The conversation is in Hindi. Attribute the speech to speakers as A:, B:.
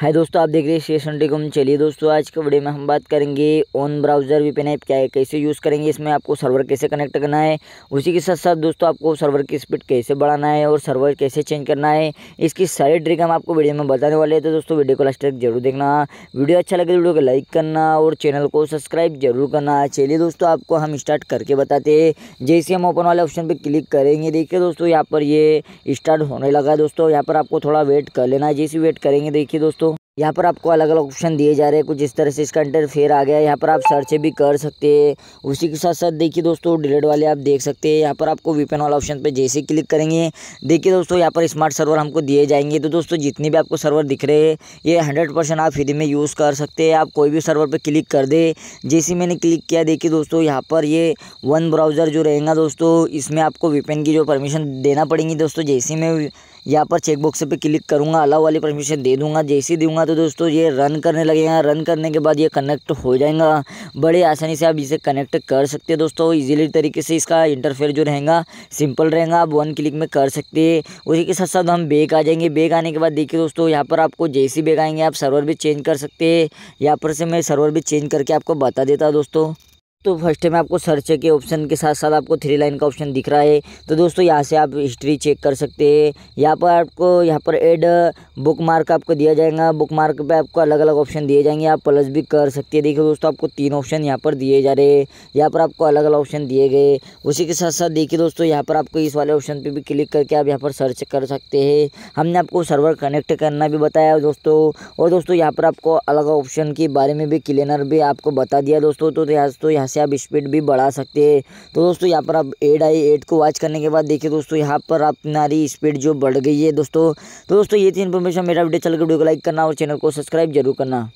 A: हाय दोस्तों आप देख रहे हैं स्टेशन टेकॉम चलिए दोस्तों आज के वीडियो में हम बात करेंगे ऑन ब्राउज़र वीपीएन ऐप क्या है कैसे यूज़ करेंगे इसमें आपको सर्वर कैसे कनेक्ट करना है उसी के साथ साथ दोस्तों आपको सर्वर की स्पीड कैसे बढ़ाना है और सर्वर कैसे चेंज करना है इसकी सारी ट्रिक हम आपको वीडियो में बताने वाले हैं तो दोस्तों वीडियो को लास्ट तक जरूर देखना वीडियो अच्छा लगे तो वीडियो को लाइक करना और चैनल को सब्सक्राइब जरूर करना चलिए दोस्तों आपको हम स्टार्ट करके बताते हैं जैसे हम ओपन वाले ऑप्शन पर क्लिक करेंगे देखिए दोस्तों यहाँ पर ये स्टार्ट होने लगा है दोस्तों यहाँ पर आपको थोड़ा वेट कर लेना है जैसे वेट करेंगे देखिए दोस्तों यहाँ पर आपको अलग अलग ऑप्शन दिए जा रहे हैं कुछ इस तरह से इसका इंटरफेयर आ गया यहाँ पर आप सर्च भी कर सकते हैं उसी के साथ साथ देखिए दोस्तों डिलेट वाले आप देख सकते हैं यहाँ पर आपको वीपेन वाला ऑप्शन पे जैसे क्लिक करेंगे देखिए दोस्तों यहाँ पर स्मार्ट सर्वर हमको दिए जाएंगे तो दोस्तों जितने भी आपको सर्वर दिख रहे हैं ये हंड्रेड आप फ्री में यूज़ कर सकते हैं आप कोई भी सर्वर पर क्लिक कर दे जैसे मैंने क्लिक किया देखिए दोस्तों यहाँ पर ये वन ब्राउज़र जो रहेगा दोस्तों इसमें आपको वीपेन की जो परमिशन देना पड़ेगी दोस्तों जैसे मैं यहाँ पर चेकबॉक्स बॉक्स पे क्लिक करूँगा अलाउ वाली परमिशन दे दूँगा जैसे दूँगा तो दोस्तों ये रन करने लगेगा रन करने के बाद ये कनेक्ट हो जाएगा बड़े आसानी से आप इसे कनेक्ट कर सकते हैं दोस्तों ईजिली तरीके से इसका इंटरफेयर जो रहेगा सिंपल रहेगा आप वन क्लिक में कर सकते हैं उसी के साथ साथ हम बेक आ जाएंगे बेक आने के बाद देखिए दोस्तों यहाँ पर आपको जैसी बेग आएंगे आप सर्वर भी चेंज कर सकते हैं यहाँ पर से मैं सर्वर भी चेंज करके आपको बता देता दोस्तों तो फर्स्ट में आपको सर्च के ऑप्शन के साथ साथ आपको थ्री लाइन का ऑप्शन दिख रहा है तो दोस्तों यहाँ से आप हिस्ट्री चेक कर सकते हैं यहाँ पर आपको यहाँ पर एड बुक मार्क आपको दिया जाएगा बुक मार्क पे आपको अलग अलग ऑप्शन दिए जाएंगे आप प्लस भी कर सकते हैं देखिए दोस्तों आपको तीन ऑप्शन यहाँ पर दिए जा रहे हैं यहाँ पर आपको अलग अलग ऑप्शन दिए गए उसी के साथ साथ देखिए दोस्तों यहाँ पर आपको इस वाले ऑप्शन पर भी क्लिक करके आप यहाँ पर सर्च कर सकते हैं हमने आपको सर्वर कनेक्ट करना भी बताया दोस्तों और दोस्तों यहाँ पर आपको अलग ऑप्शन के बारे में भी क्लियनर भी आपको बता दिया दोस्तों तो तो यहाँ से आप स्पीड भी बढ़ा सकते हैं तो दोस्तों यहाँ पर आप एड आई एड को वॉच करने के बाद देखिए दोस्तों यहाँ पर आप नारी स्पीड जो बढ़ गई है दोस्तों तो दोस्तों ये थी इन्फॉर्मेशन मेरा वीडियो चल के वीडियो को लाइक करना और चैनल को सब्सक्राइब जरूर करना